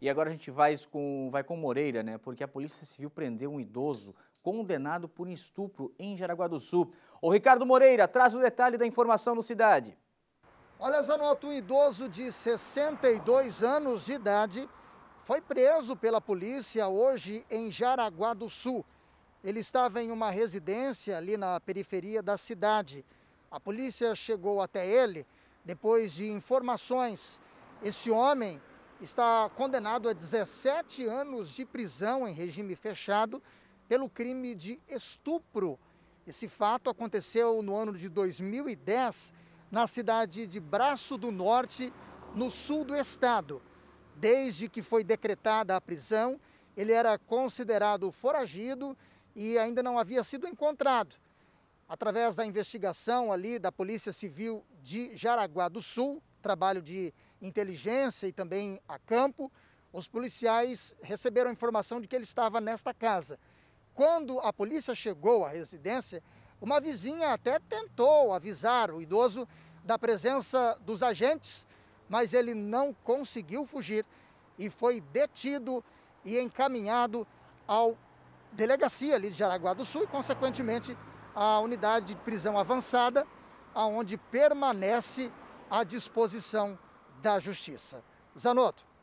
E agora a gente vai com, vai com Moreira, né? Porque a Polícia Civil prendeu um idoso condenado por estupro em Jaraguá do Sul. O Ricardo Moreira traz o detalhe da informação no Cidade. Olha, Zanotto, um idoso de 62 anos de idade foi preso pela polícia hoje em Jaraguá do Sul. Ele estava em uma residência ali na periferia da cidade. A polícia chegou até ele depois de informações. Esse homem está condenado a 17 anos de prisão em regime fechado pelo crime de estupro. Esse fato aconteceu no ano de 2010 na cidade de Braço do Norte, no sul do estado. Desde que foi decretada a prisão, ele era considerado foragido e ainda não havia sido encontrado. Através da investigação ali da Polícia Civil de Jaraguá do Sul, trabalho de inteligência e também a campo, os policiais receberam a informação de que ele estava nesta casa. Quando a polícia chegou à residência, uma vizinha até tentou avisar o idoso da presença dos agentes, mas ele não conseguiu fugir e foi detido e encaminhado ao delegacia ali de Jaraguá do Sul e, consequentemente, à unidade de prisão avançada, aonde permanece à disposição da Justiça. Zanotto.